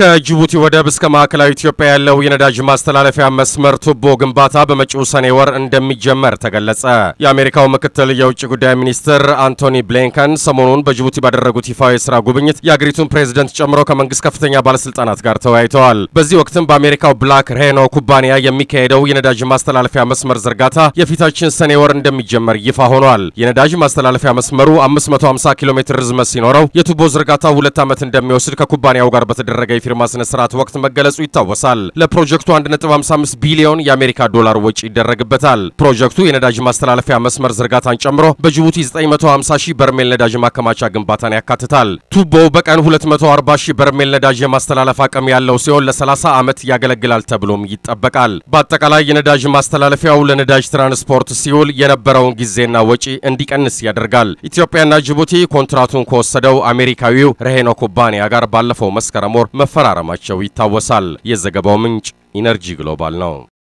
ከጅቡቲ ወደብ እስከ ማዕከላዊ ኢትዮጵያ ያለው የነዳጅ ማስተላለፊያ መስመር ቱቦ ግንባታ በመጪው ሰኔ ወር እንደሚጀመር ተገለጸ። የአሜሪካው ምክትል የውጭ ጉዳይ ሚኒስትር አንቶኒ ብሊንከን ሰሞኑን በጅቡቲ ባደረጉት ይፋዊ የስራ ጉብኝት የአገሪቱን ፕሬዝደንት ጨምሮ ከመንግስት ከፍተኛ ባለስልጣናት ጋር ተወያይተዋል። በዚህ ወቅትም በአሜሪካው ብላክ ሬኖ ኩባንያ የሚካሄደው የነዳጅ ማስተላለፊያ መስመር ዝርጋታ የፊታችን ሰኔ ወር እንደሚጀመር ይፋ ሆኗል። የነዳጅ ማስተላለፊያ መስመሩ 550 ኪሎ ሜትር ርዝመት ሲኖረው የቱቦ ዝርጋታ ሁለት ዓመት እንደሚወስድ ከኩባንያው ጋር በተደረገ የፊርማ ስነ ስርዓት ወቅት መገለጹ ይታወሳል። ለፕሮጀክቱ 1.55 ቢሊዮን የአሜሪካ ዶላር ወጪ ይደረግበታል። ፕሮጀክቱ የነዳጅ ማስተላለፊያ መስመር ዝርጋታን ጨምሮ በጅቡቲ 950 ሺህ በርሜል ነዳጅ ማከማቻ ግንባታን ያካትታል። ቱቦ በቀን 240 ሺህ በርሜል ነዳጅ የማስተላለፍ አቅም ያለው ሲሆን ለ30 ዓመት ያገለግላል ተብሎም ይጠበቃል። በአጠቃላይ የነዳጅ ማስተላለፊያው ለነዳጅ ትራንስፖርት ሲውል የነበረውን ጊዜና ወጪ እንዲቀንስ ያደርጋል። ኢትዮጵያና ጅቡቲ ኮንትራቱን ከወሰደው አሜሪካዊው ረሄኖ ኩባንያ ጋር ባለፈው መስከረም ወር መፈ መፈራረማቸው ይታወሳል። የዘገባው ምንጭ ኢነርጂ ግሎባል ነው።